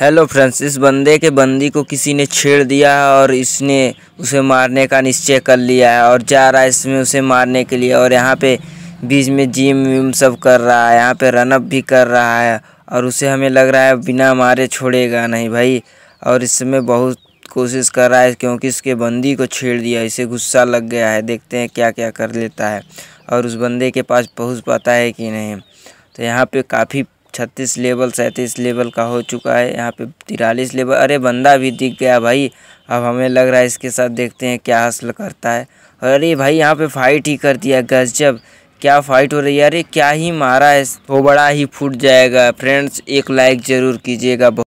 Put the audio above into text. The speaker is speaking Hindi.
हेलो फ्रेंड्स इस बंदे के बंदी को किसी ने छेड़ दिया है और इसने उसे मारने का निश्चय कर लिया है और जा रहा है इसमें उसे मारने के लिए और यहाँ पे बीच में जिम विम सब कर रहा है यहाँ पे रनअप भी कर रहा है और उसे हमें लग रहा है बिना मारे छोड़ेगा नहीं भाई और इसमें बहुत कोशिश कर रहा है क्योंकि इसके बंदी को छेड़ दिया इसे गुस्सा लग गया है देखते हैं क्या क्या कर लेता है और उस बंदे के पास पहुँच पाता है कि नहीं तो यहाँ पे काफ़ी छत्तीस लेवल सैंतीस लेवल का हो चुका है यहाँ पे तिरालीस लेवल अरे बंदा भी दिख गया भाई अब हमें लग रहा है इसके साथ देखते हैं क्या हासिल करता है अरे भाई यहाँ पे फाइट ही कर दिया जब क्या फाइट हो रही है अरे क्या ही मारा है वो बड़ा ही फूट जाएगा फ्रेंड्स एक लाइक ज़रूर कीजिएगा